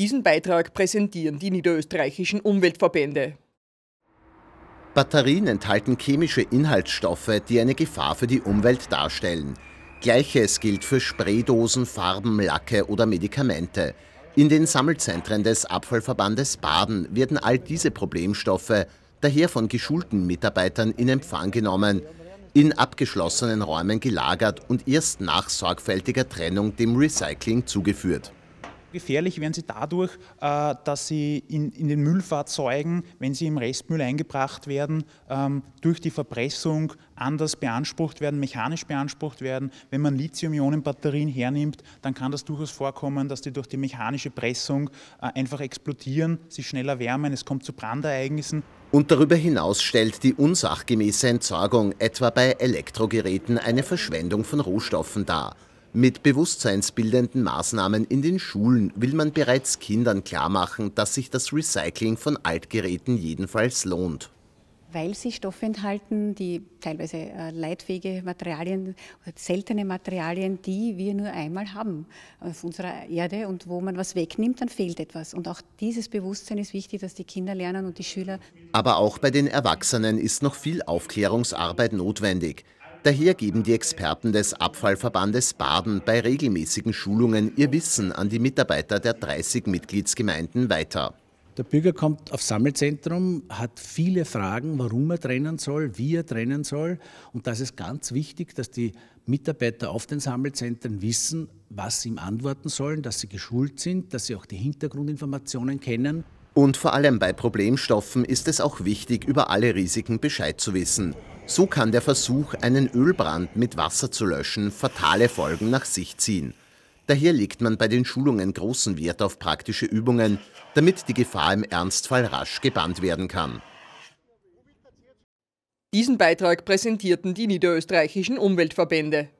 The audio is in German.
Diesen Beitrag präsentieren die niederösterreichischen Umweltverbände. Batterien enthalten chemische Inhaltsstoffe, die eine Gefahr für die Umwelt darstellen. Gleiches gilt für Spraydosen, Farben, Lacke oder Medikamente. In den Sammelzentren des Abfallverbandes Baden werden all diese Problemstoffe daher von geschulten Mitarbeitern in Empfang genommen, in abgeschlossenen Räumen gelagert und erst nach sorgfältiger Trennung dem Recycling zugeführt. Gefährlich werden sie dadurch, äh, dass sie in, in den Müllfahrzeugen, wenn sie im Restmüll eingebracht werden, ähm, durch die Verpressung anders beansprucht werden, mechanisch beansprucht werden. Wenn man Lithium-Ionen-Batterien hernimmt, dann kann das durchaus vorkommen, dass die durch die mechanische Pressung äh, einfach explodieren, sich schneller wärmen, es kommt zu Brandereignissen. Und darüber hinaus stellt die unsachgemäße Entsorgung etwa bei Elektrogeräten eine Verschwendung von Rohstoffen dar. Mit bewusstseinsbildenden Maßnahmen in den Schulen will man bereits Kindern klarmachen, dass sich das Recycling von Altgeräten jedenfalls lohnt. Weil sie Stoffe enthalten, die teilweise äh, leitfähige Materialien, seltene Materialien, die wir nur einmal haben auf unserer Erde und wo man was wegnimmt, dann fehlt etwas. Und auch dieses Bewusstsein ist wichtig, dass die Kinder lernen und die Schüler. Aber auch bei den Erwachsenen ist noch viel Aufklärungsarbeit notwendig. Daher geben die Experten des Abfallverbandes Baden bei regelmäßigen Schulungen ihr Wissen an die Mitarbeiter der 30 Mitgliedsgemeinden weiter. Der Bürger kommt aufs Sammelzentrum, hat viele Fragen, warum er trennen soll, wie er trennen soll. Und das ist ganz wichtig, dass die Mitarbeiter auf den Sammelzentren wissen, was sie ihm antworten sollen, dass sie geschult sind, dass sie auch die Hintergrundinformationen kennen. Und vor allem bei Problemstoffen ist es auch wichtig, über alle Risiken Bescheid zu wissen. So kann der Versuch, einen Ölbrand mit Wasser zu löschen, fatale Folgen nach sich ziehen. Daher legt man bei den Schulungen großen Wert auf praktische Übungen, damit die Gefahr im Ernstfall rasch gebannt werden kann. Diesen Beitrag präsentierten die niederösterreichischen Umweltverbände.